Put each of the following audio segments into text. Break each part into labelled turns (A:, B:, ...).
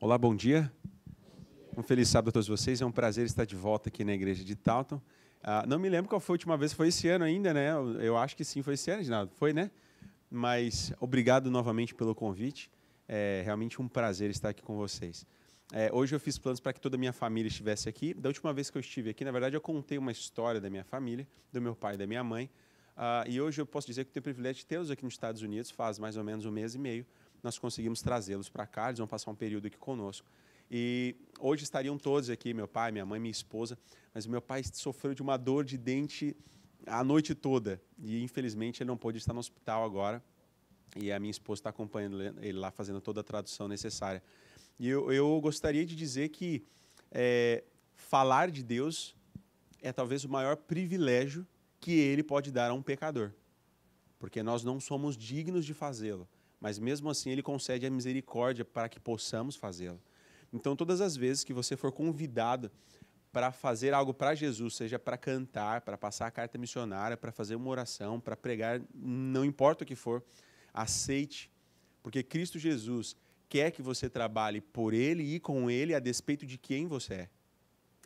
A: Olá, bom dia. Um feliz sábado a todos vocês. É um prazer estar de volta aqui na igreja de Talton. Ah, não me lembro qual foi a última vez, foi esse ano ainda, né? Eu acho que sim, foi esse ano, Ginaldo. Foi, né? Mas obrigado novamente pelo convite. É realmente um prazer estar aqui com vocês. É, hoje eu fiz planos para que toda a minha família estivesse aqui. Da última vez que eu estive aqui, na verdade, eu contei uma história da minha família, do meu pai e da minha mãe. Ah, e hoje eu posso dizer que tenho o privilégio de tê-los aqui nos Estados Unidos, faz mais ou menos um mês e meio nós conseguimos trazê-los para cá, eles vão passar um período aqui conosco. E hoje estariam todos aqui, meu pai, minha mãe, minha esposa, mas meu pai sofreu de uma dor de dente a noite toda e infelizmente ele não pôde estar no hospital agora. E a minha esposa está acompanhando ele lá, fazendo toda a tradução necessária. E eu, eu gostaria de dizer que é, falar de Deus é talvez o maior privilégio que ele pode dar a um pecador, porque nós não somos dignos de fazê-lo mas mesmo assim ele concede a misericórdia para que possamos fazê-lo. Então, todas as vezes que você for convidado para fazer algo para Jesus, seja para cantar, para passar a carta missionária, para fazer uma oração, para pregar, não importa o que for, aceite, porque Cristo Jesus quer que você trabalhe por Ele e com Ele a despeito de quem você é.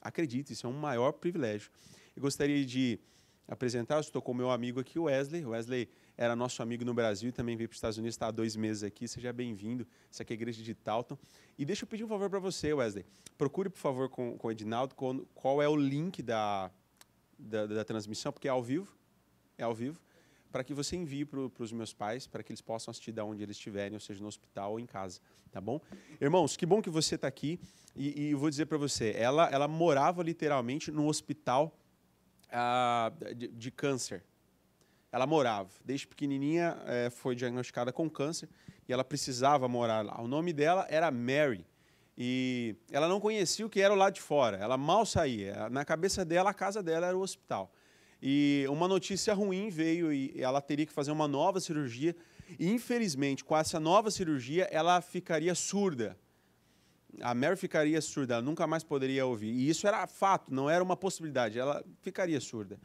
A: Acredite, isso é um maior privilégio. Eu gostaria de apresentar, estou com meu amigo aqui, Wesley. Wesley era nosso amigo no Brasil e também veio para os Estados Unidos, está há dois meses aqui. Seja bem-vindo. isso aqui é a igreja de Talton. E deixa eu pedir um favor para você, Wesley. Procure, por favor, com, com o Edinaldo qual, qual é o link da, da, da, transmissão, porque é ao vivo. É ao vivo. Para que você envie para os meus pais, para que eles possam assistir da onde eles estiverem, ou seja, no hospital ou em casa, tá bom? Irmãos, que bom que você está aqui. E, e vou dizer para você, ela, ela morava literalmente no hospital ah, de, de câncer, ela morava. Desde pequenininha é, foi diagnosticada com câncer e ela precisava morar lá. O nome dela era Mary e ela não conhecia o que era o lado de fora. Ela mal saía. Na cabeça dela, a casa dela era o hospital. E uma notícia ruim veio e ela teria que fazer uma nova cirurgia. E, infelizmente, com essa nova cirurgia, ela ficaria surda. A Mary ficaria surda, ela nunca mais poderia ouvir. E isso era fato, não era uma possibilidade, ela ficaria surda.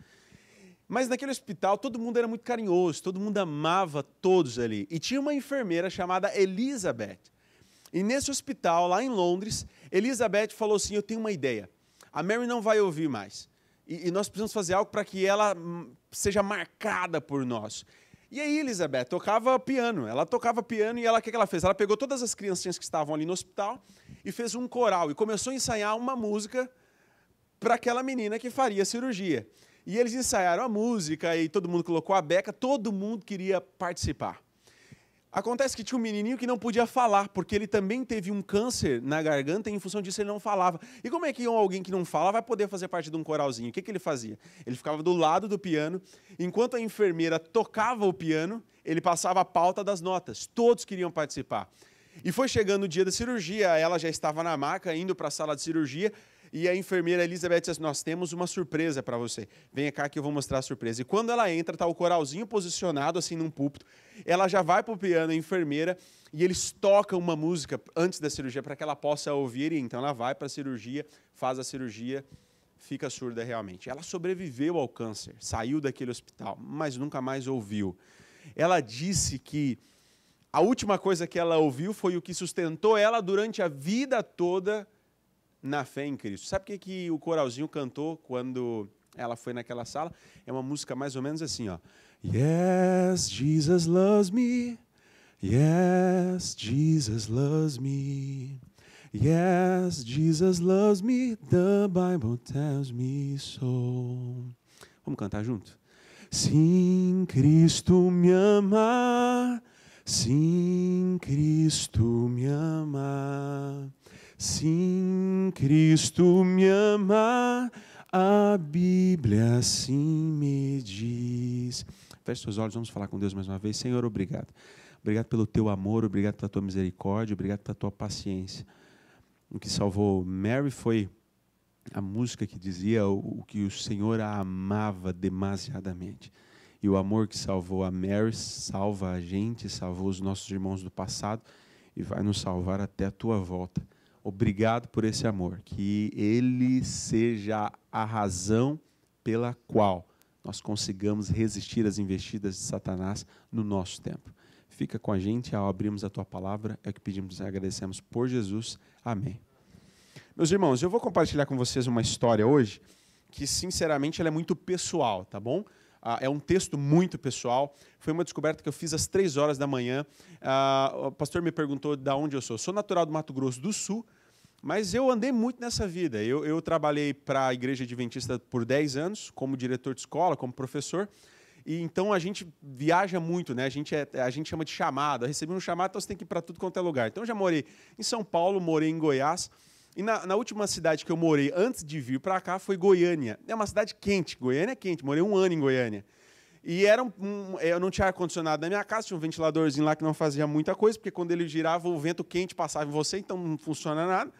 A: Mas naquele hospital todo mundo era muito carinhoso, todo mundo amava todos ali. E tinha uma enfermeira chamada Elizabeth. E nesse hospital, lá em Londres, Elizabeth falou assim: Eu tenho uma ideia. A Mary não vai ouvir mais. E, e nós precisamos fazer algo para que ela hum, seja marcada por nós. E aí, Elizabeth tocava piano. Ela tocava piano e ela o que, que ela fez? Ela pegou todas as criancinhas que estavam ali no hospital e fez um coral e começou a ensaiar uma música para aquela menina que faria cirurgia. E eles ensaiaram a música e todo mundo colocou a beca, todo mundo queria participar. Acontece que tinha um menininho que não podia falar, porque ele também teve um câncer na garganta e, em função disso, ele não falava. E como é que alguém que não fala vai poder fazer parte de um coralzinho? O que, que ele fazia? Ele ficava do lado do piano, enquanto a enfermeira tocava o piano, ele passava a pauta das notas. Todos queriam participar. E foi chegando o dia da cirurgia, ela já estava na maca, indo para a sala de cirurgia, e a enfermeira Elizabeth disse: assim, Nós temos uma surpresa para você. Venha cá que eu vou mostrar a surpresa. E quando ela entra, tá o coralzinho posicionado assim num púlpito. Ela já vai o piano, a enfermeira, e eles tocam uma música antes da cirurgia para que ela possa ouvir. E então ela vai para a cirurgia, faz a cirurgia, fica surda realmente. Ela sobreviveu ao câncer, saiu daquele hospital, mas nunca mais ouviu. Ela disse que a última coisa que ela ouviu foi o que sustentou ela durante a vida toda na fé em Cristo. Sabe o que, que o coralzinho cantou quando ela foi naquela sala? É uma música mais ou menos assim, ó. Yes, Jesus loves me. Yes, Jesus loves me. Yes, Jesus loves me. The Bible tells me so. Vamos cantar junto? Sim, Cristo me ama. Sim, Cristo me ama. Sim, Cristo me ama, a Bíblia assim me diz. Feche seus olhos, vamos falar com Deus mais uma vez. Senhor, obrigado. Obrigado pelo teu amor, obrigado pela tua misericórdia, obrigado pela tua paciência. O que salvou Mary foi a música que dizia o que o Senhor a amava demasiadamente. E o amor que salvou a Mary salva a gente, salvou os nossos irmãos do passado e vai nos salvar até a tua volta. Obrigado por esse amor. Que ele seja a razão pela qual nós consigamos resistir às investidas de Satanás no nosso tempo. Fica com a gente ao abrirmos a tua palavra. É o que pedimos e agradecemos por Jesus. Amém. Meus irmãos, eu vou compartilhar com vocês uma história hoje que, sinceramente, ela é muito pessoal, tá bom? Ah, é um texto muito pessoal. Foi uma descoberta que eu fiz às três horas da manhã. Ah, o pastor me perguntou de onde eu sou. Sou natural do Mato Grosso do Sul, mas eu andei muito nessa vida. Eu, eu trabalhei para a Igreja Adventista por 10 anos, como diretor de escola, como professor. E então a gente viaja muito, né? A gente, é, a gente chama de chamada. Recebi um chamado, então você tem que ir para tudo quanto é lugar. Então eu já morei em São Paulo, morei em Goiás. E na, na última cidade que eu morei antes de vir para cá foi Goiânia. É uma cidade quente. Goiânia é quente. Morei um ano em Goiânia. E era um, um, eu não tinha ar-condicionado na minha casa, tinha um ventiladorzinho lá que não fazia muita coisa, porque quando ele girava, o vento quente passava em você, então não funciona nada.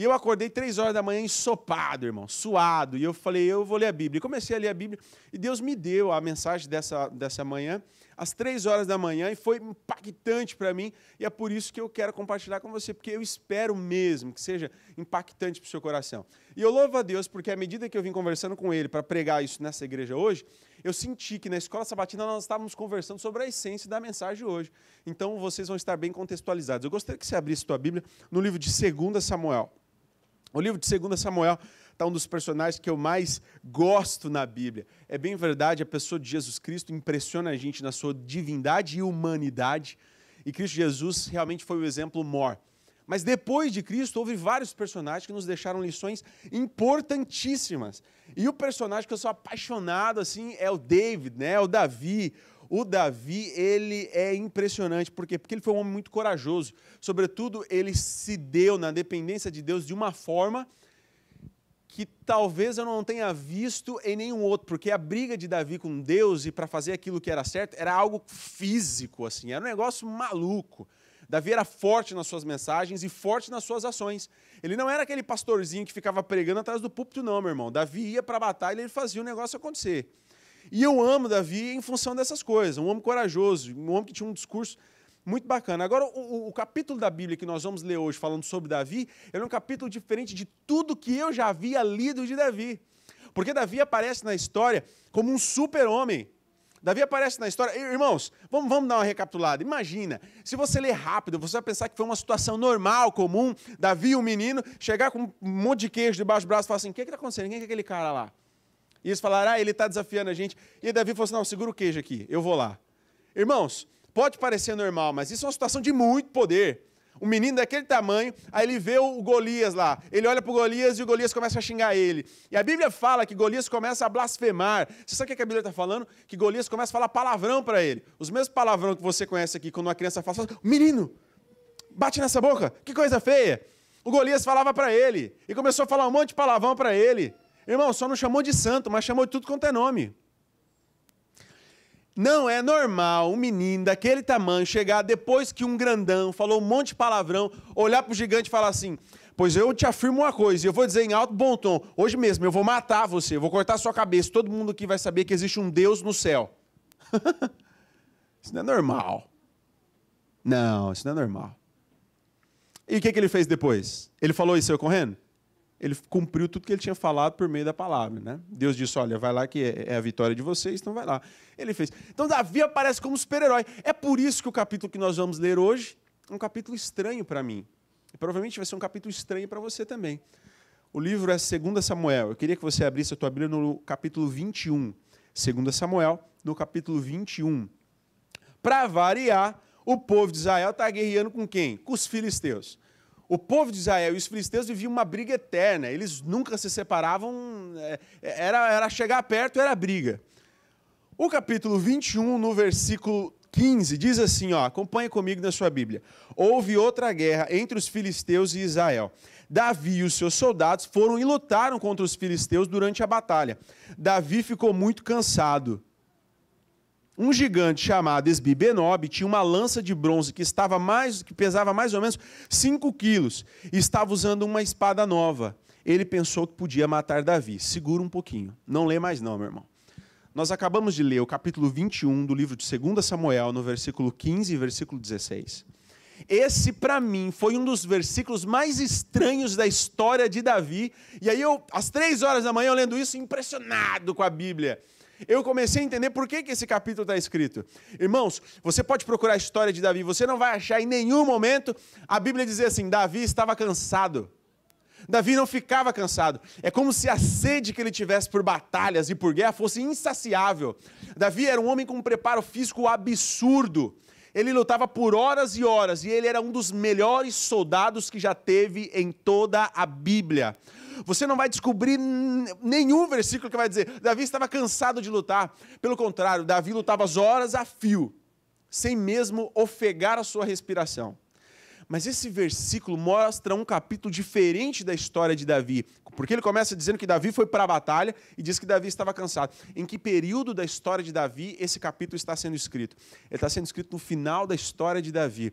A: E eu acordei três horas da manhã ensopado, irmão, suado. E eu falei, eu vou ler a Bíblia. E comecei a ler a Bíblia. E Deus me deu a mensagem dessa, dessa manhã, às três horas da manhã, e foi impactante para mim. E é por isso que eu quero compartilhar com você, porque eu espero mesmo que seja impactante para o seu coração. E eu louvo a Deus, porque à medida que eu vim conversando com Ele para pregar isso nessa igreja hoje, eu senti que na escola sabatina nós estávamos conversando sobre a essência da mensagem hoje. Então vocês vão estar bem contextualizados. Eu gostaria que você abrisse sua Bíblia no livro de 2 Samuel. O livro de 2 Samuel está um dos personagens que eu mais gosto na Bíblia. É bem verdade, a pessoa de Jesus Cristo impressiona a gente na sua divindade e humanidade. E Cristo Jesus realmente foi o exemplo maior. Mas depois de Cristo, houve vários personagens que nos deixaram lições importantíssimas. E o personagem que eu sou apaixonado assim é o David, né? É o Davi, o Davi, ele é impressionante, por quê? Porque ele foi um homem muito corajoso. Sobretudo, ele se deu na dependência de Deus de uma forma que talvez eu não tenha visto em nenhum outro, porque a briga de Davi com Deus e para fazer aquilo que era certo era algo físico, assim, era um negócio maluco. Davi era forte nas suas mensagens e forte nas suas ações. Ele não era aquele pastorzinho que ficava pregando atrás do púlpito, não, meu irmão. Davi ia para a batalha e ele fazia o negócio acontecer. E eu amo Davi em função dessas coisas. Um homem corajoso, um homem que tinha um discurso muito bacana. Agora, o, o, capítulo da Bíblia que nós vamos ler hoje falando sobre Davi, é um capítulo diferente de tudo que eu já havia lido de Davi. Porque Davi aparece na história como um super-homem. Davi aparece na história. Irmãos, vamos, vamos dar uma recapitulada. Imagina, se você ler rápido, você vai pensar que foi uma situação normal, comum. Davi, o um menino, chegar com um monte de queijo debaixo do braço e falar assim: o que é está acontecendo? Quem é aquele cara lá? E eles falaram, ah, ele está desafiando a gente. E Davi falou assim: não, segura o queijo aqui, eu vou lá. Irmãos, pode parecer normal, mas isso é uma situação de muito poder. Um menino daquele tamanho, aí ele vê o Golias lá. Ele olha para o Golias e o Golias começa a xingar ele. E a Bíblia fala que Golias começa a blasfemar. Você sabe o que a Bíblia está falando? Que Golias começa a falar palavrão para ele. Os mesmos palavrão que você conhece aqui quando uma criança fala: menino, bate nessa boca, que coisa feia. O Golias falava para ele e começou a falar um monte de palavrão para ele. Irmão, só não chamou de santo, mas chamou de tudo quanto é nome. Não é normal um menino daquele tamanho chegar depois que um grandão falou um monte de palavrão, olhar para o gigante e falar assim: Pois eu te afirmo uma coisa, e eu vou dizer em alto bom tom: hoje mesmo eu vou matar você, eu vou cortar sua cabeça. Todo mundo aqui vai saber que existe um Deus no céu. isso não é normal. Não, isso não é normal. E o que, que ele fez depois? Ele falou isso eu correndo? ele cumpriu tudo que ele tinha falado por meio da palavra, né? Deus disse: Olha, vai lá que é, é a vitória de vocês, então vai lá. Ele fez. Então Davi aparece como super-herói. É por isso que o capítulo que nós vamos ler hoje é um capítulo estranho para mim. E provavelmente vai ser um capítulo estranho para você também. O livro é 2 Samuel. Eu queria que você abrisse a tua Bíblia no capítulo 21. 2 Samuel, no capítulo 21. Para variar, o povo de Israel está guerreando com quem? Com os filisteus. O povo de Israel e os filisteus viviam uma briga eterna, eles nunca se separavam, é, era, era chegar perto, era briga. O capítulo 21, no versículo 15, diz assim: ó, acompanhe comigo na sua Bíblia. Houve outra guerra entre os filisteus e Israel. Davi e os seus soldados foram e lutaram contra os filisteus durante a batalha. Davi ficou muito cansado um gigante chamado Esbibenob tinha uma lança de bronze que estava mais, que pesava mais ou menos 5 quilos e estava usando uma espada nova. Ele pensou que podia matar Davi. Segura um pouquinho. Não lê mais não, meu irmão. Nós acabamos de ler o capítulo 21 do livro de 2 Samuel, no versículo 15 e versículo 16. Esse, para mim, foi um dos versículos mais estranhos da história de Davi. E aí, eu, às três horas da manhã, eu lendo isso, impressionado com a Bíblia eu comecei a entender por que, que esse capítulo está escrito. Irmãos, você pode procurar a história de Davi, você não vai achar em nenhum momento a Bíblia dizer assim: Davi estava cansado. Davi não ficava cansado. É como se a sede que ele tivesse por batalhas e por guerra fosse insaciável. Davi era um homem com um preparo físico absurdo. Ele lutava por horas e horas e ele era um dos melhores soldados que já teve em toda a Bíblia. Você não vai descobrir nenhum versículo que vai dizer: Davi estava cansado de lutar. Pelo contrário, Davi lutava as horas a fio, sem mesmo ofegar a sua respiração. Mas esse versículo mostra um capítulo diferente da história de Davi, porque ele começa dizendo que Davi foi para a batalha e diz que Davi estava cansado. Em que período da história de Davi esse capítulo está sendo escrito? Ele está sendo escrito no final da história de Davi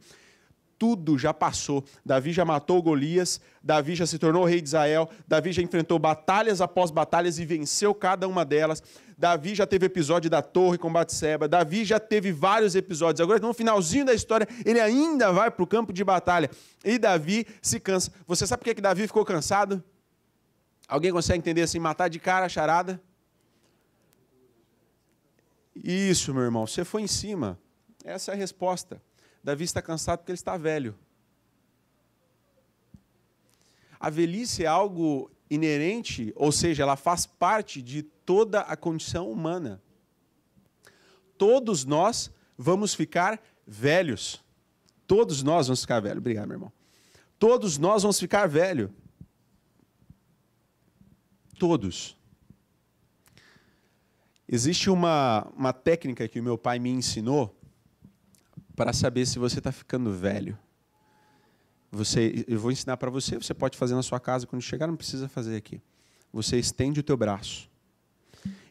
A: tudo já passou. Davi já matou Golias, Davi já se tornou rei de Israel, Davi já enfrentou batalhas após batalhas e venceu cada uma delas. Davi já teve episódio da torre com Batseba, Davi já teve vários episódios. Agora, no finalzinho da história, ele ainda vai para o campo de batalha. E Davi se cansa. Você sabe por que, é que Davi ficou cansado? Alguém consegue entender assim, matar de cara a charada? Isso, meu irmão, você foi em cima. Essa é a resposta. Davi está cansado porque ele está velho. A velhice é algo inerente, ou seja, ela faz parte de toda a condição humana. Todos nós vamos ficar velhos. Todos nós vamos ficar velhos. Obrigado, meu irmão. Todos nós vamos ficar velho. Todos. Existe uma, uma técnica que o meu pai me ensinou para saber se você está ficando velho. Você, eu vou ensinar para você, você pode fazer na sua casa quando chegar, não precisa fazer aqui. Você estende o teu braço.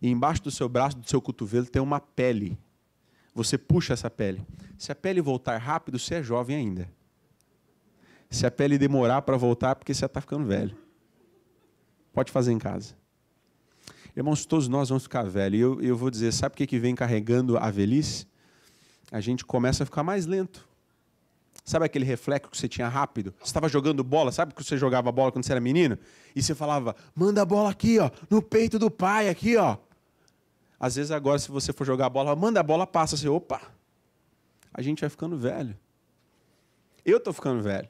A: E embaixo do seu braço, do seu cotovelo, tem uma pele. Você puxa essa pele. Se a pele voltar rápido, você é jovem ainda. Se a pele demorar para voltar, é porque você está ficando velho. Pode fazer em casa. Irmãos, todos nós vamos ficar velhos. E eu, eu vou dizer, sabe o que, que vem carregando a velhice? a gente começa a ficar mais lento. Sabe aquele reflexo que você tinha rápido? Você estava jogando bola, sabe que você jogava bola quando você era menino? E você falava, manda a bola aqui, ó, no peito do pai, aqui, ó. Às vezes agora, se você for jogar a bola, manda a bola, passa, você, opa. A gente vai ficando velho. Eu estou ficando velho.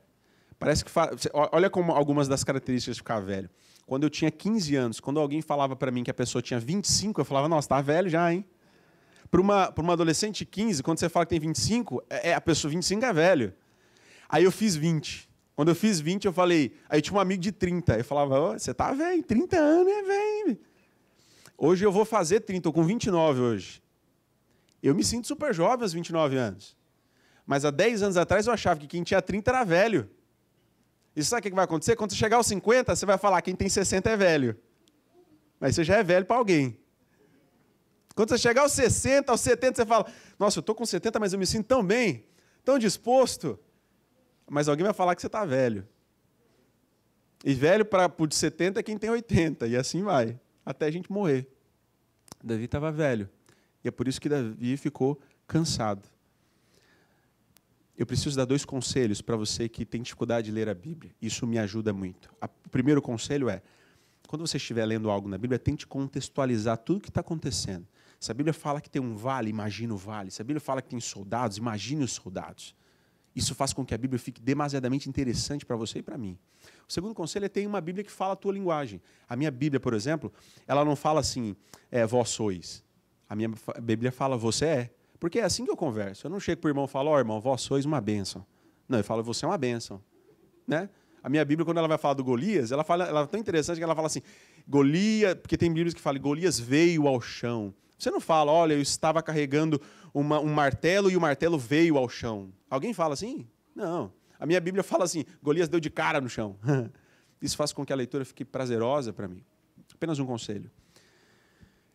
A: Parece que. Fa... Olha como algumas das características de ficar velho. Quando eu tinha 15 anos, quando alguém falava para mim que a pessoa tinha 25, eu falava, nossa, tá velho já, hein? Para uma, uma adolescente de 15, quando você fala que tem 25, é, é, a pessoa 25 é velho. Aí eu fiz 20. Quando eu fiz 20, eu falei. Aí eu tinha um amigo de 30. Eu falava, oh, você tá velho, 30 anos é velho. Hoje eu vou fazer 30, estou com 29 hoje. Eu me sinto super jovem aos 29 anos. Mas há 10 anos atrás eu achava que quem tinha 30 era velho. E sabe o que vai acontecer? Quando você chegar aos 50, você vai falar quem tem 60 é velho. Mas você já é velho para alguém. Quando você chegar aos 60, aos 70, você fala: Nossa, eu estou com 70, mas eu me sinto tão bem, tão disposto. Mas alguém vai falar que você está velho. E velho para o de 70 é quem tem 80, e assim vai, até a gente morrer. Davi estava velho, e é por isso que Davi ficou cansado. Eu preciso dar dois conselhos para você que tem dificuldade de ler a Bíblia. Isso me ajuda muito. O primeiro conselho é: quando você estiver lendo algo na Bíblia, tente contextualizar tudo o que está acontecendo. Se a Bíblia fala que tem um vale, imagine o vale. Se a Bíblia fala que tem soldados, imagine os soldados. Isso faz com que a Bíblia fique demasiadamente interessante para você e para mim. O segundo conselho é ter uma Bíblia que fala a tua linguagem. A minha Bíblia, por exemplo, ela não fala assim, é, vós sois. A minha Bíblia fala, você é. Porque é assim que eu converso. Eu não chego para o irmão e falo, ó oh, irmão, vós sois uma bênção. Não, eu falo, você é uma bênção. Né? A minha Bíblia, quando ela vai falar do Golias, ela fala, ela é tão interessante que ela fala assim, Golias, porque tem Bíblias que falam, Golias veio ao chão. Você não fala, olha, eu estava carregando uma, um martelo e o martelo veio ao chão. Alguém fala assim? Não. A minha Bíblia fala assim: Golias deu de cara no chão. Isso faz com que a leitura fique prazerosa para mim. Apenas um conselho.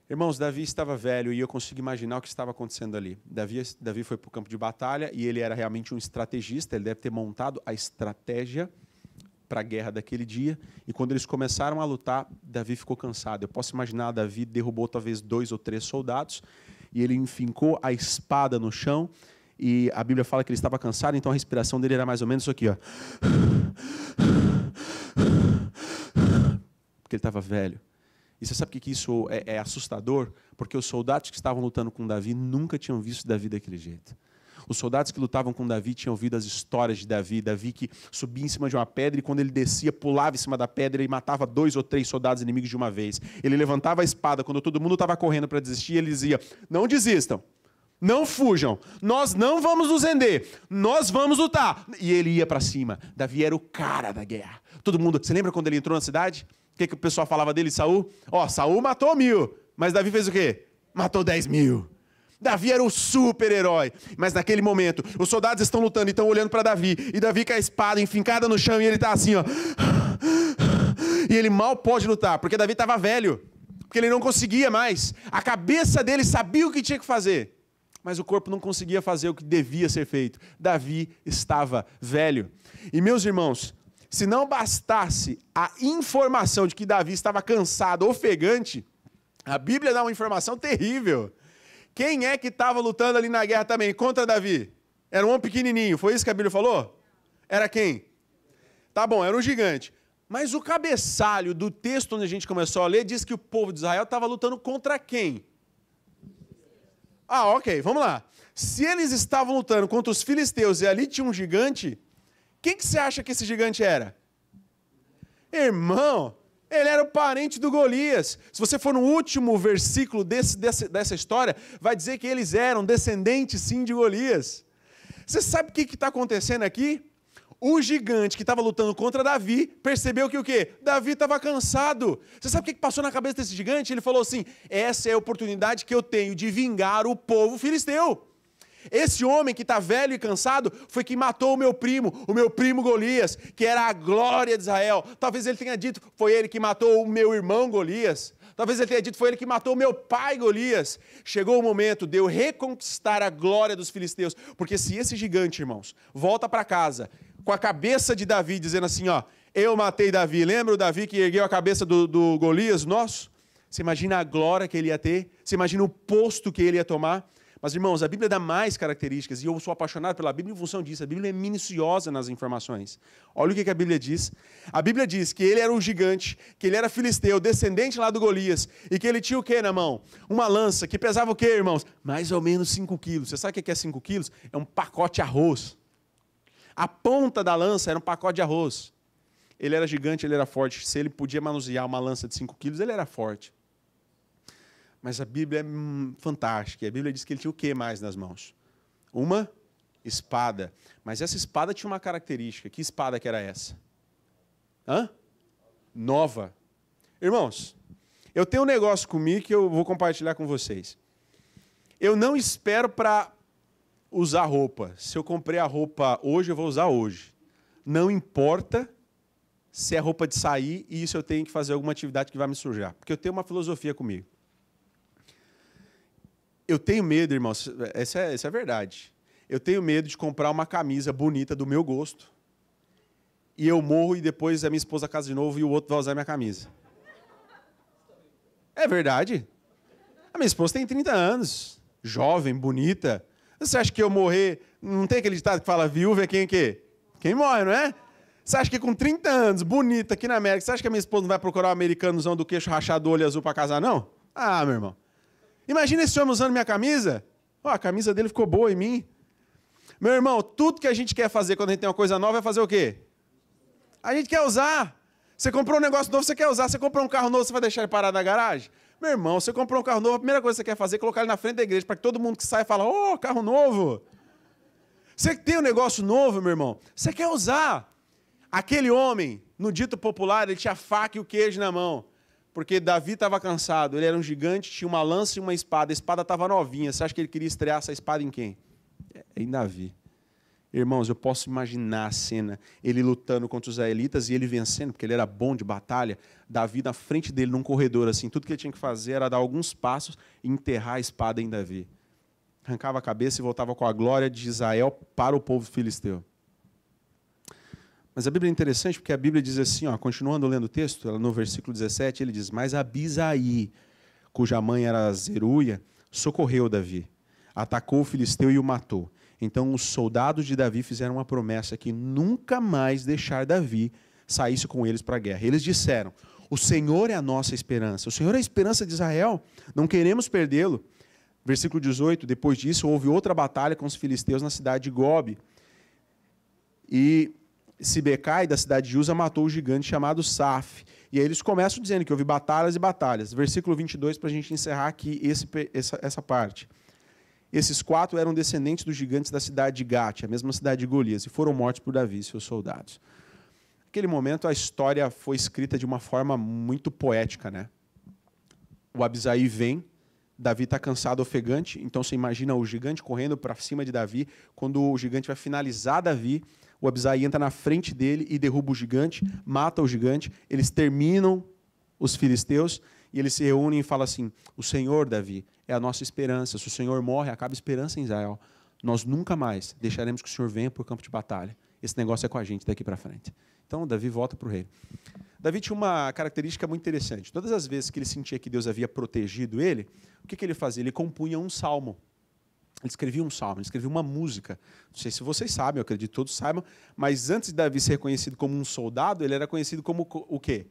A: Irmãos, Davi estava velho e eu consigo imaginar o que estava acontecendo ali. Davi, Davi foi para o campo de batalha e ele era realmente um estrategista, ele deve ter montado a estratégia para a guerra daquele dia. E quando eles começaram a lutar, Davi ficou cansado. Eu posso imaginar, Davi derrubou talvez dois ou três soldados, e ele enfincou a espada no chão. E a Bíblia fala que ele estava cansado, então a respiração dele era mais ou menos isso aqui, ó. Porque ele estava velho. E você sabe o que isso é, é assustador? Porque os soldados que estavam lutando com Davi nunca tinham visto Davi daquele jeito. Os soldados que lutavam com Davi tinham ouvido as histórias de Davi. Davi que subia em cima de uma pedra e quando ele descia, pulava em cima da pedra e matava dois ou três soldados inimigos de uma vez. Ele levantava a espada quando todo mundo estava correndo para desistir, ele dizia: Não desistam. Não fujam, nós não vamos nos render, nós vamos lutar. E ele ia para cima. Davi era o cara da guerra. Todo mundo, você lembra quando ele entrou na cidade? O que, que o pessoal falava dele, Saul? Ó, oh, Saul matou mil, mas Davi fez o quê? Matou dez mil. Davi era o super-herói. Mas naquele momento, os soldados estão lutando e estão olhando para Davi. E Davi com a espada enfincada no chão e ele está assim, ó. E ele mal pode lutar, porque Davi estava velho. Porque ele não conseguia mais. A cabeça dele sabia o que tinha que fazer. Mas o corpo não conseguia fazer o que devia ser feito. Davi estava velho. E meus irmãos, se não bastasse a informação de que Davi estava cansado, ofegante, a Bíblia dá uma informação terrível. Quem é que estava lutando ali na guerra também contra Davi? Era um homem pequenininho, foi isso que a Bíblia falou? Era quem? Tá bom, era um gigante. Mas o cabeçalho do texto onde a gente começou a ler diz que o povo de Israel estava lutando contra quem? Ah, ok, vamos lá. Se eles estavam lutando contra os filisteus e ali tinha um gigante, quem que você acha que esse gigante era? Irmão, ele era o parente do Golias. Se você for no último versículo desse, dessa história, vai dizer que eles eram descendentes sim de Golias. Você sabe o que está acontecendo aqui? O gigante que estava lutando contra Davi percebeu que o quê? Davi estava cansado. Você sabe o que passou na cabeça desse gigante? Ele falou assim: essa é a oportunidade que eu tenho de vingar o povo filisteu. Esse homem que está velho e cansado foi que matou o meu primo, o meu primo Golias, que era a glória de Israel. Talvez ele tenha dito, foi ele que matou o meu irmão Golias. Talvez ele tenha dito, foi ele que matou meu pai Golias. Chegou o momento de eu reconquistar a glória dos filisteus. Porque se esse gigante, irmãos, volta para casa com a cabeça de Davi, dizendo assim: ó, eu matei Davi. Lembra o Davi que ergueu a cabeça do, do Golias nosso? Você imagina a glória que ele ia ter? Você imagina o posto que ele ia tomar? Mas, irmãos, a Bíblia dá mais características, e eu sou apaixonado pela Bíblia em função disso. A Bíblia é minuciosa nas informações. Olha o que a Bíblia diz. A Bíblia diz que ele era um gigante, que ele era filisteu, descendente lá do Golias, e que ele tinha o quê na mão? Uma lança, que pesava o quê, irmãos? Mais ou menos 5 quilos. Você sabe o que é 5 quilos? É um pacote de arroz. A ponta da lança era um pacote de arroz. Ele era gigante, ele era forte. Se ele podia manusear uma lança de 5 quilos, ele era forte. Mas a Bíblia é hum, fantástica. A Bíblia diz que ele tinha o que mais nas mãos? Uma espada. Mas essa espada tinha uma característica. Que espada que era essa? Hã? Nova. Irmãos, eu tenho um negócio comigo que eu vou compartilhar com vocês. Eu não espero para usar roupa. Se eu comprei a roupa hoje, eu vou usar hoje. Não importa se é roupa de sair e isso eu tenho que fazer alguma atividade que vai me sujar. Porque eu tenho uma filosofia comigo. Eu tenho medo, irmão, essa é, essa é a verdade. Eu tenho medo de comprar uma camisa bonita do meu gosto e eu morro e depois a minha esposa casa de novo e o outro vai usar minha camisa. É verdade. A minha esposa tem 30 anos, jovem, bonita. Você acha que eu morrer, não tem aquele ditado que fala viúva é quem que? Quem morre, não é? Você acha que com 30 anos, bonita aqui na América, você acha que a minha esposa não vai procurar um americanozão do queixo rachado, olho azul para casar, não? Ah, meu irmão. Imagina esse homem usando minha camisa. Oh, a camisa dele ficou boa em mim. Meu irmão, tudo que a gente quer fazer quando a gente tem uma coisa nova é fazer o quê? A gente quer usar. Você comprou um negócio novo, você quer usar. Você comprou um carro novo, você vai deixar ele parado na garagem? Meu irmão, você comprou um carro novo, a primeira coisa que você quer fazer é colocar ele na frente da igreja para que todo mundo que sai fala: "Oh, carro novo". Você que tem um negócio novo, meu irmão, você quer usar. Aquele homem, no dito popular, ele tinha a faca e o queijo na mão. Porque Davi estava cansado, ele era um gigante, tinha uma lança e uma espada, a espada estava novinha. Você acha que ele queria estrear essa espada em quem? É, em Davi. Irmãos, eu posso imaginar a cena, ele lutando contra os israelitas e ele vencendo, porque ele era bom de batalha. Davi na frente dele, num corredor assim, tudo que ele tinha que fazer era dar alguns passos e enterrar a espada em Davi. Arrancava a cabeça e voltava com a glória de Israel para o povo filisteu. Mas a Bíblia é interessante porque a Bíblia diz assim, ó, continuando lendo o texto, ela, no versículo 17, ele diz: Mas Abisaí, cuja mãe era Zeruia, socorreu Davi, atacou o filisteu e o matou. Então os soldados de Davi fizeram uma promessa que nunca mais deixar Davi saísse com eles para a guerra. Eles disseram: O Senhor é a nossa esperança, o Senhor é a esperança de Israel, não queremos perdê-lo. Versículo 18: Depois disso, houve outra batalha com os filisteus na cidade de Gobe. E Sibekai, da cidade de Usa, matou o gigante chamado Saf. E aí eles começam dizendo que houve batalhas e batalhas. Versículo 22, para a gente encerrar aqui esse, essa, essa parte. Esses quatro eram descendentes dos gigantes da cidade de Gate, a mesma cidade de Golias, e foram mortos por Davi e seus soldados. Naquele momento, a história foi escrita de uma forma muito poética. Né? O Abisai vem, Davi está cansado, ofegante, então você imagina o gigante correndo para cima de Davi. Quando o gigante vai finalizar Davi, o Abzai entra na frente dele e derruba o gigante, mata o gigante, eles terminam os filisteus e eles se reúnem e falam assim: O Senhor, Davi, é a nossa esperança. Se o Senhor morre, acaba a esperança em Israel. Nós nunca mais deixaremos que o Senhor venha para o campo de batalha. Esse negócio é com a gente daqui para frente. Então, Davi volta para o rei. Davi tinha uma característica muito interessante. Todas as vezes que ele sentia que Deus havia protegido ele, o que, que ele fazia? Ele compunha um salmo. Ele escrevia um salmo, ele escrevia uma música. Não sei se vocês sabem, eu acredito que todos saibam, mas antes de Davi ser conhecido como um soldado, ele era conhecido como o quê?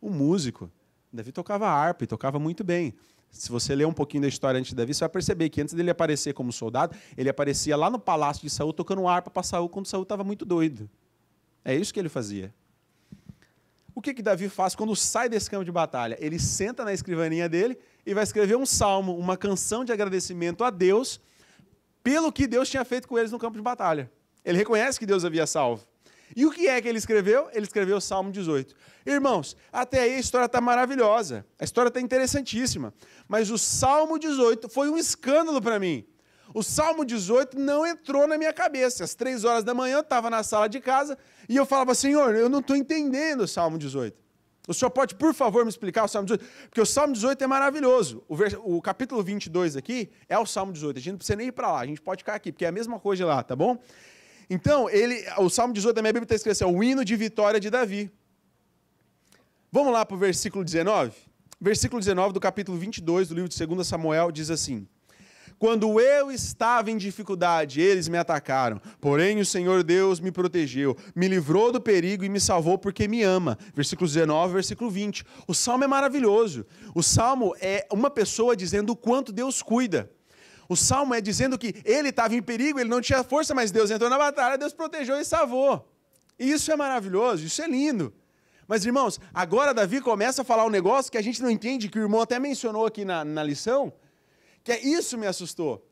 A: Um músico. Davi tocava harpa e tocava muito bem. Se você ler um pouquinho da história antes de Davi, você vai perceber que antes dele aparecer como soldado, ele aparecia lá no palácio de Saul tocando harpa para Saul quando Saul estava muito doido. É isso que ele fazia. O que, que Davi faz quando sai desse campo de batalha? Ele senta na escrivaninha dele, e vai escrever um salmo, uma canção de agradecimento a Deus pelo que Deus tinha feito com eles no campo de batalha. Ele reconhece que Deus havia salvo. E o que é que ele escreveu? Ele escreveu o Salmo 18. Irmãos, até aí a história está maravilhosa, a história está interessantíssima, mas o Salmo 18 foi um escândalo para mim. O Salmo 18 não entrou na minha cabeça. Às três horas da manhã eu estava na sala de casa e eu falava, Senhor, eu não estou entendendo o Salmo 18. O senhor pode, por favor, me explicar o Salmo 18? Porque o Salmo 18 é maravilhoso. O, vers... o capítulo 22 aqui é o Salmo 18. A gente não precisa nem ir para lá, a gente pode ficar aqui, porque é a mesma coisa lá, tá bom? Então, ele, o Salmo 18 da minha Bíblia está escrito assim, o hino de vitória de Davi. Vamos lá para o versículo 19? Versículo 19 do capítulo 22 do livro de 2 Samuel diz assim: quando eu estava em dificuldade, eles me atacaram. Porém, o Senhor Deus me protegeu, me livrou do perigo e me salvou porque me ama. Versículo 19, versículo 20. O salmo é maravilhoso. O salmo é uma pessoa dizendo o quanto Deus cuida. O salmo é dizendo que ele estava em perigo, ele não tinha força, mas Deus entrou na batalha, Deus protegeu e salvou. Isso é maravilhoso, isso é lindo. Mas, irmãos, agora Davi começa a falar um negócio que a gente não entende, que o irmão até mencionou aqui na, na lição, que é isso me assustou.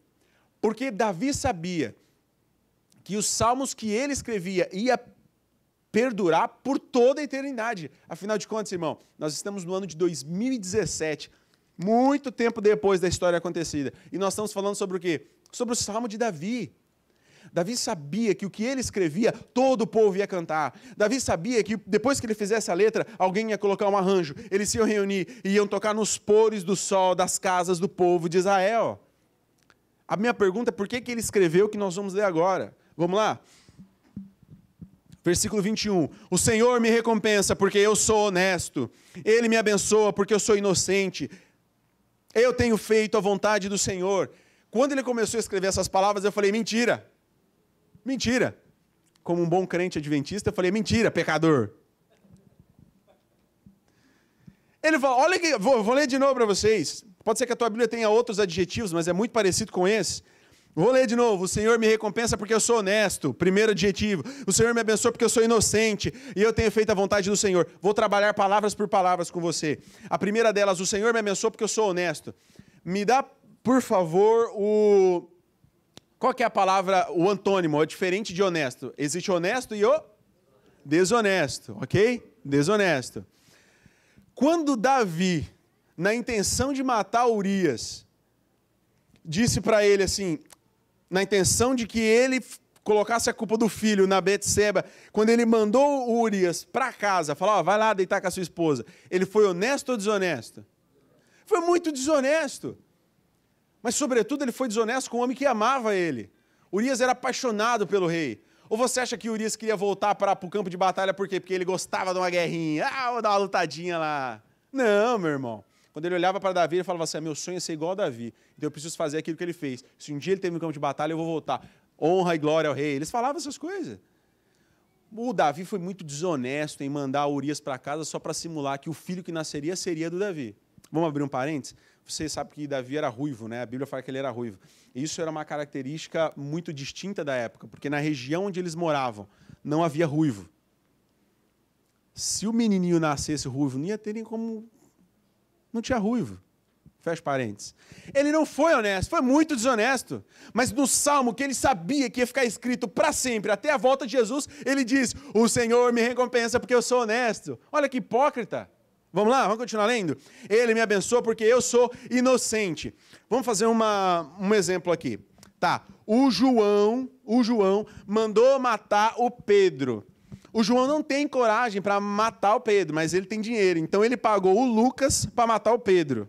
A: Porque Davi sabia que os salmos que ele escrevia ia perdurar por toda a eternidade. Afinal de contas, irmão, nós estamos no ano de 2017, muito tempo depois da história acontecida. E nós estamos falando sobre o quê? Sobre o Salmo de Davi. Davi sabia que o que ele escrevia, todo o povo ia cantar. Davi sabia que depois que ele fizesse a letra, alguém ia colocar um arranjo. Eles se iam reunir e iam tocar nos pores do sol das casas do povo de Israel. A minha pergunta é por que, que ele escreveu o que nós vamos ler agora? Vamos lá? Versículo 21. O Senhor me recompensa porque eu sou honesto. Ele me abençoa porque eu sou inocente. Eu tenho feito a vontade do Senhor. Quando ele começou a escrever essas palavras, eu falei: mentira. Mentira. Como um bom crente adventista, eu falei: mentira, pecador. Ele falou: olha que. Vou, vou ler de novo para vocês. Pode ser que a tua Bíblia tenha outros adjetivos, mas é muito parecido com esse. Vou ler de novo. O Senhor me recompensa porque eu sou honesto. Primeiro adjetivo. O Senhor me abençoa porque eu sou inocente e eu tenho feito a vontade do Senhor. Vou trabalhar palavras por palavras com você. A primeira delas, o Senhor me abençoa porque eu sou honesto. Me dá, por favor, o qual que é a palavra, o antônimo, é diferente de honesto? Existe honesto e o desonesto, ok? Desonesto. Quando Davi, na intenção de matar Urias, disse para ele assim, na intenção de que ele colocasse a culpa do filho na Betseba, quando ele mandou o Urias para casa, falou, oh, vai lá deitar com a sua esposa, ele foi honesto ou desonesto? Foi muito desonesto. Mas, sobretudo, ele foi desonesto com um homem que amava ele. Urias era apaixonado pelo rei. Ou você acha que Urias queria voltar para o campo de batalha por quê? Porque ele gostava de uma guerrinha, ah, vou dar uma lutadinha lá. Não, meu irmão. Quando ele olhava para Davi, ele falava assim: ah, meu sonho é ser igual a Davi, então eu preciso fazer aquilo que ele fez. Se um dia ele teve no campo de batalha, eu vou voltar. Honra e glória ao rei. Eles falavam essas coisas. O Davi foi muito desonesto em mandar Urias para casa só para simular que o filho que nasceria seria do Davi. Vamos abrir um parênteses? Você sabe que Davi era ruivo, né? A Bíblia fala que ele era ruivo. E isso era uma característica muito distinta da época, porque na região onde eles moravam não havia ruivo. Se o menininho nascesse ruivo, não ia ter nem como. Não tinha ruivo. Fecha parênteses. Ele não foi honesto, foi muito desonesto. Mas no salmo que ele sabia que ia ficar escrito para sempre, até a volta de Jesus, ele diz: O Senhor me recompensa porque eu sou honesto. Olha que hipócrita. Vamos lá, vamos continuar lendo? Ele me abençoa porque eu sou inocente. Vamos fazer uma, um exemplo aqui. Tá, o João, o João mandou matar o Pedro. O João não tem coragem para matar o Pedro, mas ele tem dinheiro, então ele pagou o Lucas para matar o Pedro.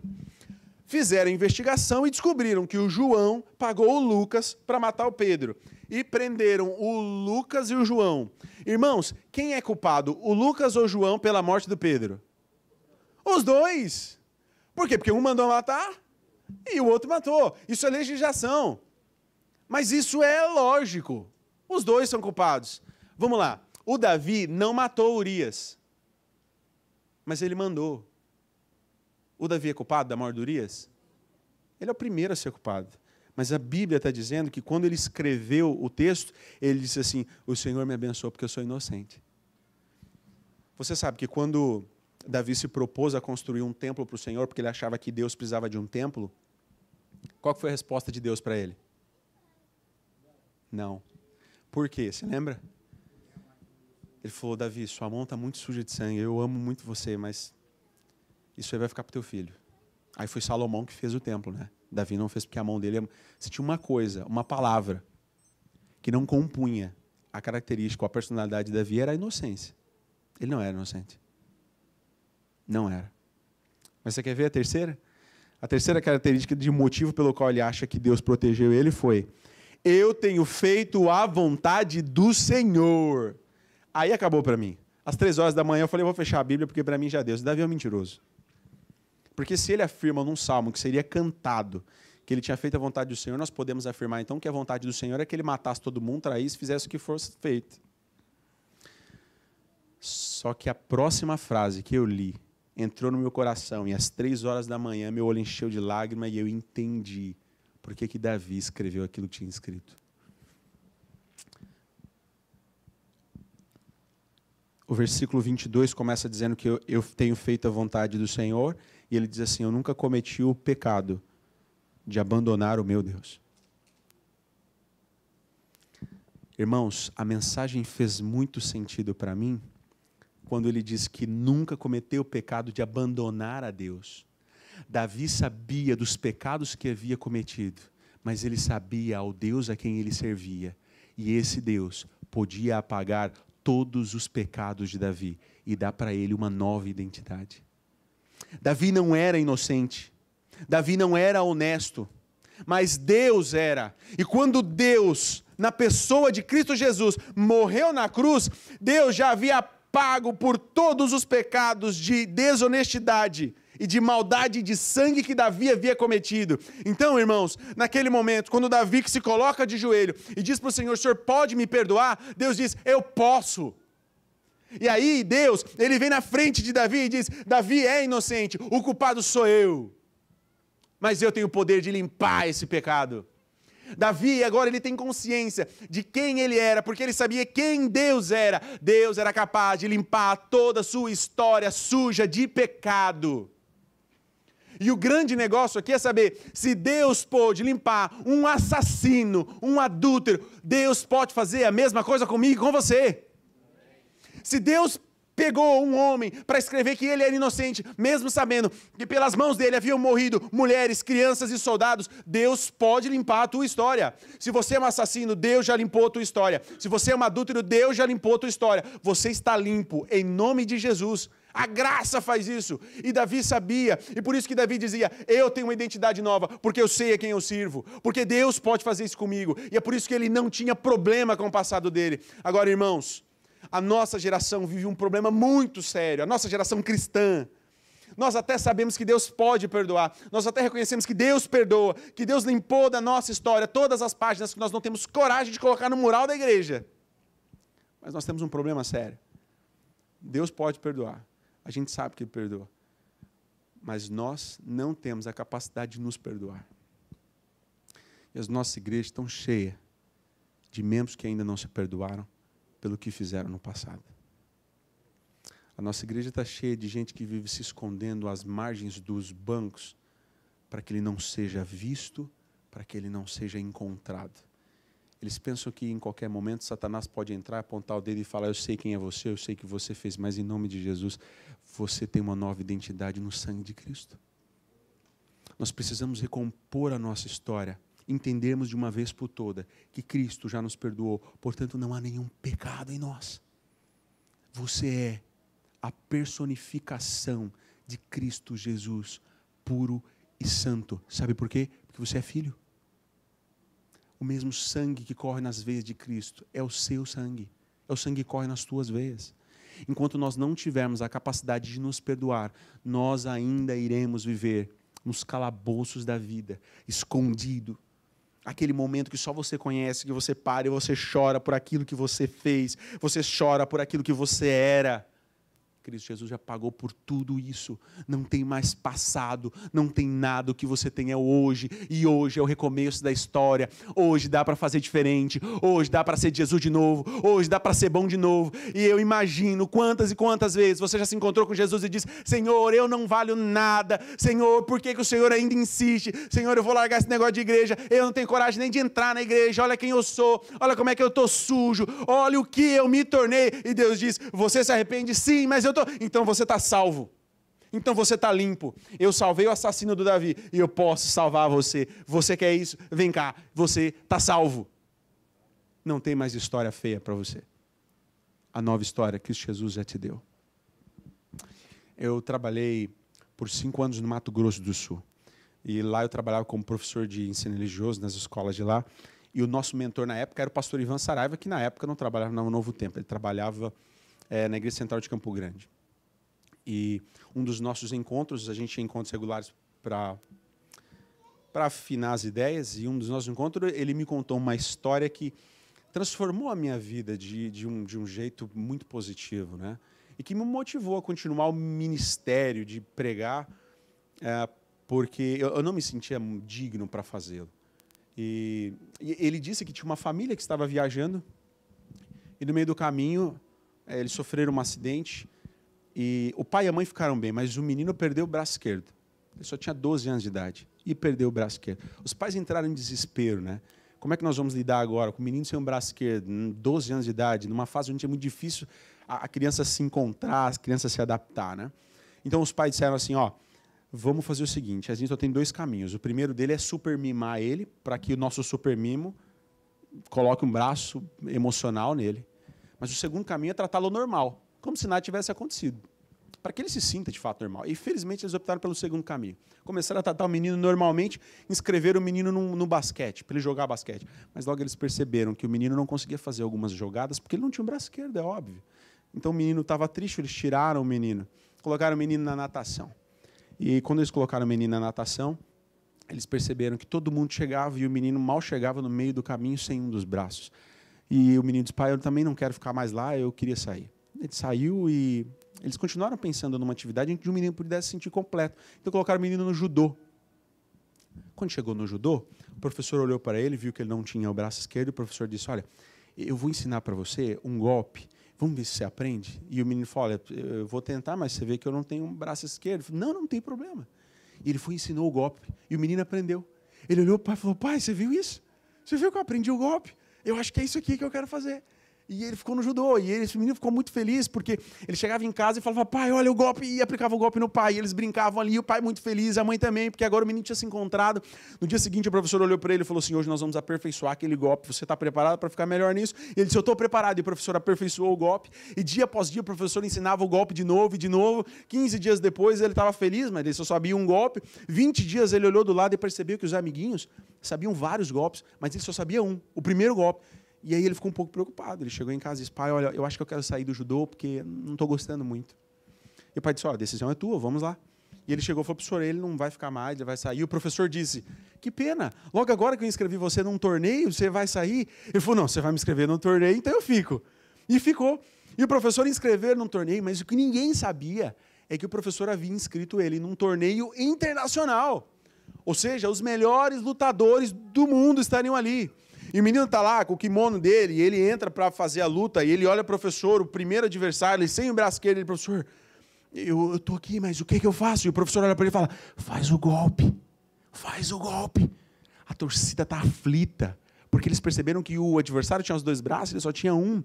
A: Fizeram investigação e descobriram que o João pagou o Lucas para matar o Pedro. E prenderam o Lucas e o João. Irmãos, quem é culpado, o Lucas ou o João, pela morte do Pedro? Os dois. Por quê? Porque um mandou matar e o outro matou. Isso é legislação. Mas isso é lógico. Os dois são culpados. Vamos lá. O Davi não matou Urias, mas ele mandou. O Davi é culpado da morte de Urias? Ele é o primeiro a ser culpado. Mas a Bíblia está dizendo que quando ele escreveu o texto, ele disse assim: O Senhor me abençoou porque eu sou inocente. Você sabe que quando Davi se propôs a construir um templo para o Senhor, porque ele achava que Deus precisava de um templo, qual foi a resposta de Deus para ele? Não. Por quê? Você lembra? Ele falou: Davi, sua mão está muito suja de sangue, eu amo muito você, mas isso aí vai ficar para teu filho. Aí foi Salomão que fez o templo, né? Davi não fez porque a mão dele. Se é tinha uma coisa, uma palavra, que não compunha a característica, a personalidade de Davi, era a inocência. Ele não era inocente. Não era. Mas você quer ver a terceira? A terceira característica de motivo pelo qual ele acha que Deus protegeu ele foi: eu tenho feito a vontade do Senhor. Aí acabou para mim. Às três horas da manhã eu falei: eu vou fechar a Bíblia porque para mim já é Deus. Davi é um mentiroso. Porque se ele afirma num salmo que seria cantado que ele tinha feito a vontade do Senhor, nós podemos afirmar então que a vontade do Senhor é que ele matasse todo mundo, traísse, fizesse o que fosse feito. Só que a próxima frase que eu li entrou no meu coração. E às três horas da manhã, meu olho encheu de lágrima e eu entendi por que, que Davi escreveu aquilo que tinha escrito. O versículo 22 começa dizendo que eu, eu tenho feito a vontade do Senhor, e ele diz assim: Eu nunca cometi o pecado de abandonar o meu Deus. Irmãos, a mensagem fez muito sentido para mim quando ele diz que nunca cometeu o pecado de abandonar a Deus. Davi sabia dos pecados que havia cometido, mas ele sabia ao Deus a quem ele servia. E esse Deus podia apagar todos os pecados de Davi e dar para ele uma nova identidade. Davi não era inocente, Davi não era honesto, mas Deus era. E quando Deus, na pessoa de Cristo Jesus, morreu na cruz, Deus já havia pago por todos os pecados de desonestidade e de maldade de sangue que Davi havia cometido. Então, irmãos, naquele momento, quando Davi que se coloca de joelho e diz para o Senhor: Senhor, pode me perdoar? Deus diz: Eu posso. E aí, Deus, ele vem na frente de Davi e diz: Davi é inocente, o culpado sou eu. Mas eu tenho o poder de limpar esse pecado. Davi agora ele tem consciência de quem ele era, porque ele sabia quem Deus era. Deus era capaz de limpar toda a sua história suja de pecado. E o grande negócio aqui é saber se Deus pôde limpar um assassino, um adúltero, Deus pode fazer a mesma coisa comigo e com você. Se Deus pegou um homem para escrever que ele era inocente, mesmo sabendo que pelas mãos dele haviam morrido mulheres, crianças e soldados, Deus pode limpar a tua história. Se você é um assassino, Deus já limpou a tua história. Se você é um adúltero, Deus já limpou a tua história. Você está limpo em nome de Jesus. A graça faz isso. E Davi sabia. E por isso que Davi dizia: Eu tenho uma identidade nova, porque eu sei a quem eu sirvo. Porque Deus pode fazer isso comigo. E é por isso que ele não tinha problema com o passado dele. Agora, irmãos, a nossa geração vive um problema muito sério, a nossa geração cristã. Nós até sabemos que Deus pode perdoar, nós até reconhecemos que Deus perdoa, que Deus limpou da nossa história todas as páginas que nós não temos coragem de colocar no mural da igreja. Mas nós temos um problema sério. Deus pode perdoar, a gente sabe que Ele perdoa, mas nós não temos a capacidade de nos perdoar. E as nossas igrejas estão cheias de membros que ainda não se perdoaram, pelo que fizeram no passado. A nossa igreja está cheia de gente que vive se escondendo às margens dos bancos para que ele não seja visto, para que ele não seja encontrado. Eles pensam que em qualquer momento Satanás pode entrar, apontar o dedo e falar: Eu sei quem é você, eu sei o que você fez, mas em nome de Jesus, você tem uma nova identidade no sangue de Cristo. Nós precisamos recompor a nossa história entendermos de uma vez por toda que Cristo já nos perdoou, portanto não há nenhum pecado em nós. Você é a personificação de Cristo Jesus, puro e santo. Sabe por quê? Porque você é filho. O mesmo sangue que corre nas veias de Cristo é o seu sangue. É o sangue que corre nas tuas veias. Enquanto nós não tivermos a capacidade de nos perdoar, nós ainda iremos viver nos calabouços da vida, escondido, aquele momento que só você conhece, que você para e você chora por aquilo que você fez, você chora por aquilo que você era. Cristo Jesus já pagou por tudo isso. Não tem mais passado, não tem nada. O que você tem é hoje. E hoje é o recomeço da história. Hoje dá para fazer diferente. Hoje dá para ser Jesus de novo. Hoje dá para ser bom de novo. E eu imagino quantas e quantas vezes você já se encontrou com Jesus e disse: Senhor, eu não valho nada. Senhor, por que, que o Senhor ainda insiste? Senhor, eu vou largar esse negócio de igreja. Eu não tenho coragem nem de entrar na igreja. Olha quem eu sou. Olha como é que eu tô sujo. Olha o que eu me tornei. E Deus diz: Você se arrepende? Sim, mas eu então, então você está salvo. Então você está limpo. Eu salvei o assassino do Davi e eu posso salvar você. Você quer isso? Vem cá, você está salvo. Não tem mais história feia para você. A nova história que Jesus já te deu. Eu trabalhei por cinco anos no Mato Grosso do Sul. E lá eu trabalhava como professor de ensino religioso nas escolas de lá. E o nosso mentor na época era o pastor Ivan Saraiva, que na época não trabalhava no Novo Tempo. Ele trabalhava é, na Igreja Central de Campo Grande. E um dos nossos encontros, a gente tinha encontros regulares para para afinar as ideias, e um dos nossos encontros, ele me contou uma história que transformou a minha vida de, de, um, de um jeito muito positivo, né? E que me motivou a continuar o ministério de pregar, é, porque eu, eu, não me sentia digno para fazê-lo. E, e, ele disse que tinha uma família que estava viajando, e no meio do caminho é, eles sofreram um acidente e o pai e a mãe ficaram bem, mas o menino perdeu o braço esquerdo. Ele só tinha 12 anos de idade e perdeu o braço esquerdo. Os pais entraram em desespero, né? Como é que nós vamos lidar agora com o menino sem um braço esquerdo, 12 hum, anos de idade, numa fase onde é muito difícil a criança se encontrar, a criança se adaptar, né? Então os pais disseram assim, ó, vamos fazer o seguinte, a gente só tem dois caminhos. O primeiro dele é super mimar ele, para que o nosso super mimo coloque um braço emocional nele. Mas o segundo caminho é tratá-lo normal, como se nada tivesse acontecido. Para que ele se sinta de fato normal. E felizmente eles optaram pelo segundo caminho. Começaram a tratar o menino normalmente, inscreveram o menino no, no basquete, para ele jogar basquete. Mas logo eles perceberam que o menino não conseguia fazer algumas jogadas porque ele não tinha um braço esquerdo, é óbvio. Então o menino estava triste, eles tiraram o menino, colocaram o menino na natação. E quando eles colocaram o menino na natação, eles perceberam que todo mundo chegava e o menino mal chegava no meio do caminho sem um dos braços. E o menino disse: pai, eu também não quero ficar mais lá, eu queria sair. Ele saiu e eles continuaram pensando numa atividade em que o menino pudesse se sentir completo. Então colocaram o menino no judô. Quando chegou no judô, o professor olhou para ele, viu que ele não tinha o braço esquerdo, e o professor disse: Olha, eu vou ensinar para você um golpe, vamos ver se você aprende. E o menino falou: Olha, eu vou tentar, mas você vê que eu não tenho um braço esquerdo. Falei, não, não tem problema. E ele foi e ensinou o golpe, e o menino aprendeu. Ele olhou para o pai e falou: Pai, você viu isso? Você viu que eu aprendi o golpe? Eu acho que é isso aqui que eu quero fazer. E ele ficou no judô. E ele, esse menino ficou muito feliz, porque ele chegava em casa e falava, pai, olha o golpe, e aplicava o golpe no pai. E eles brincavam ali, o pai muito feliz, a mãe também, porque agora o menino tinha se encontrado. No dia seguinte, o professor olhou para ele e falou assim: hoje nós vamos aperfeiçoar aquele golpe. Você está preparado para ficar melhor nisso? E ele disse: eu estou preparado. E o professor aperfeiçoou o golpe. E dia após dia, o professor ensinava o golpe de novo e de novo. 15 dias depois, ele estava feliz, mas ele só sabia um golpe. 20 dias, ele olhou do lado e percebeu que os amiguinhos sabiam vários golpes, mas ele só sabia um, o primeiro golpe. E aí ele ficou um pouco preocupado. Ele chegou em casa e disse: pai, olha, eu acho que eu quero sair do judô porque não estou gostando muito. E o pai disse: olha, a decisão é tua, vamos lá. E ele chegou e falou: professor, ele não vai ficar mais, ele vai sair. E o professor disse: que pena, logo agora que eu inscrevi você num torneio, você vai sair? Ele falou: não, você vai me inscrever num torneio, então eu fico. E ficou. E o professor inscreveu num torneio, mas o que ninguém sabia é que o professor havia inscrito ele num torneio internacional. Ou seja, os melhores lutadores do mundo estariam ali. E o menino tá lá com o kimono dele, e ele entra para fazer a luta, e ele olha o professor, o primeiro adversário, ele sem o braço esquerdo, ele, professor, eu, eu tô aqui, mas o que, que eu faço? E o professor olha para ele e fala: faz o golpe, faz o golpe. A torcida tá aflita, porque eles perceberam que o adversário tinha os dois braços, ele só tinha um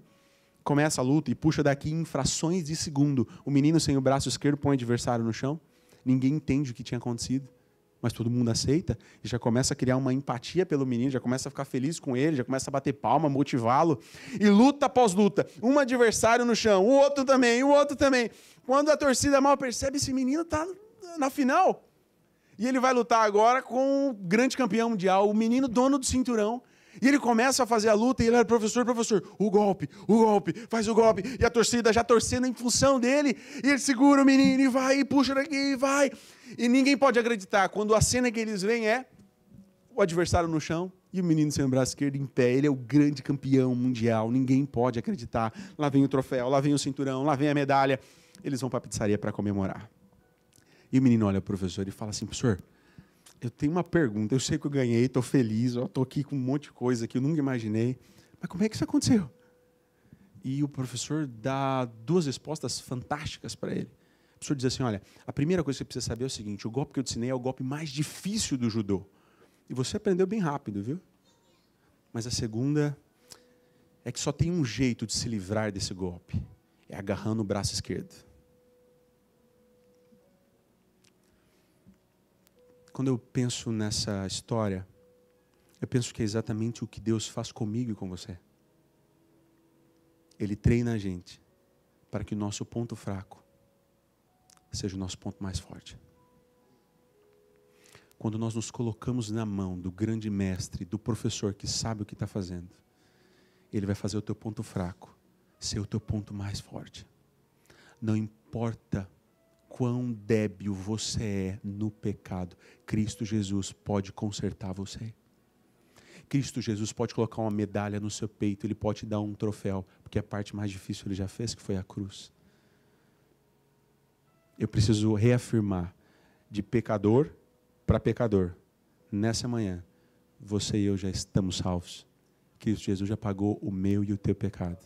A: começa a luta e puxa daqui em frações de segundo. O menino sem o braço esquerdo põe o adversário no chão. Ninguém entende o que tinha acontecido mas todo mundo aceita e já começa a criar uma empatia pelo menino, já começa a ficar feliz com ele, já começa a bater palma, motivá-lo. E luta após luta, um adversário no chão, o outro também, o outro também. Quando a torcida mal percebe, esse menino está na final. E ele vai lutar agora com o grande campeão mundial, o menino dono do cinturão. E ele começa a fazer a luta e ele é professor, professor, o golpe, o golpe, faz o golpe. E a torcida já torcendo em função dele. E ele segura o menino e vai, e puxa daqui, e vai. E ninguém pode acreditar quando a cena que eles veem é o adversário no chão e o menino sem o braço esquerdo em pé. Ele é o grande campeão mundial. Ninguém pode acreditar. Lá vem o troféu, lá vem o cinturão, lá vem a medalha. Eles vão para a pizzaria para comemorar. E o menino olha para o professor e fala assim: professor, eu tenho uma pergunta. Eu sei que eu ganhei, estou feliz, estou aqui com um monte de coisa que eu nunca imaginei. Mas como é que isso aconteceu? E o professor dá duas respostas fantásticas para ele. O senhor diz assim: olha, a primeira coisa que você precisa saber é o seguinte: o golpe que eu te ensinei é o golpe mais difícil do judô. E você aprendeu bem rápido, viu? Mas a segunda é que só tem um jeito de se livrar desse golpe: é agarrando o braço esquerdo. Quando eu penso nessa história, eu penso que é exatamente o que Deus faz comigo e com você. Ele treina a gente para que o nosso ponto fraco seja o nosso ponto mais forte. Quando nós nos colocamos na mão do grande mestre, do professor que sabe o que está fazendo, ele vai fazer o teu ponto fraco ser o teu ponto mais forte. Não importa quão débil você é no pecado, Cristo Jesus pode consertar você. Cristo Jesus pode colocar uma medalha no seu peito, ele pode te dar um troféu, porque a parte mais difícil ele já fez, que foi a cruz eu preciso reafirmar de pecador para pecador. Nessa manhã, você e eu já estamos salvos. Cristo Jesus já pagou o meu e o teu pecado.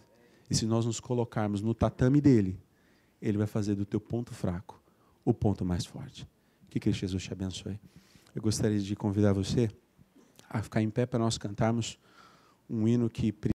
A: E se nós nos colocarmos no tatame dele, ele vai fazer do teu ponto fraco o ponto mais forte. Que Cristo Jesus te abençoe. Eu gostaria de convidar você a ficar em pé para nós cantarmos um hino que